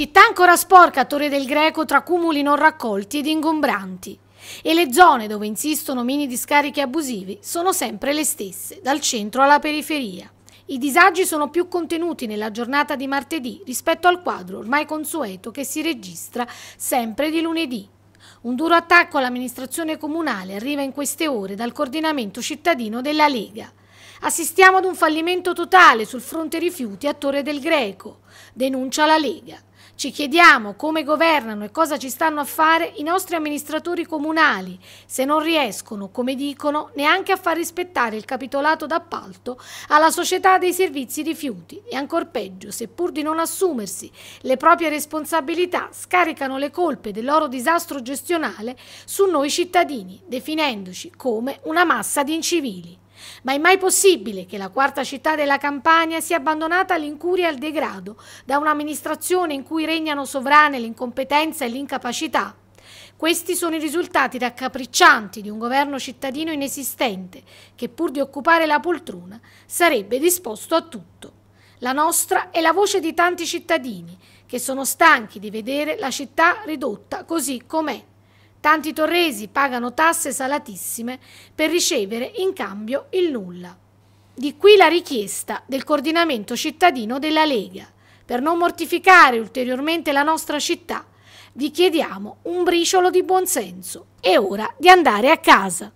Città ancora sporca a Torre del Greco tra cumuli non raccolti ed ingombranti. E le zone dove insistono mini discariche abusivi sono sempre le stesse, dal centro alla periferia. I disagi sono più contenuti nella giornata di martedì rispetto al quadro ormai consueto che si registra sempre di lunedì. Un duro attacco all'amministrazione comunale arriva in queste ore dal coordinamento cittadino della Lega. Assistiamo ad un fallimento totale sul fronte rifiuti a Torre del Greco, denuncia la Lega. Ci chiediamo come governano e cosa ci stanno a fare i nostri amministratori comunali, se non riescono, come dicono, neanche a far rispettare il capitolato d'appalto alla società dei servizi rifiuti e ancor peggio, se pur di non assumersi le proprie responsabilità, scaricano le colpe del loro disastro gestionale su noi cittadini, definendoci come una massa di incivili. Ma è mai possibile che la quarta città della Campania sia abbandonata all'incuria e al degrado da un'amministrazione in cui regnano sovrane l'incompetenza e l'incapacità? Questi sono i risultati raccapriccianti di un governo cittadino inesistente che pur di occupare la poltrona sarebbe disposto a tutto. La nostra è la voce di tanti cittadini che sono stanchi di vedere la città ridotta così com'è. Tanti torresi pagano tasse salatissime per ricevere in cambio il nulla. Di qui la richiesta del coordinamento cittadino della Lega. Per non mortificare ulteriormente la nostra città, vi chiediamo un briciolo di buonsenso. È ora di andare a casa.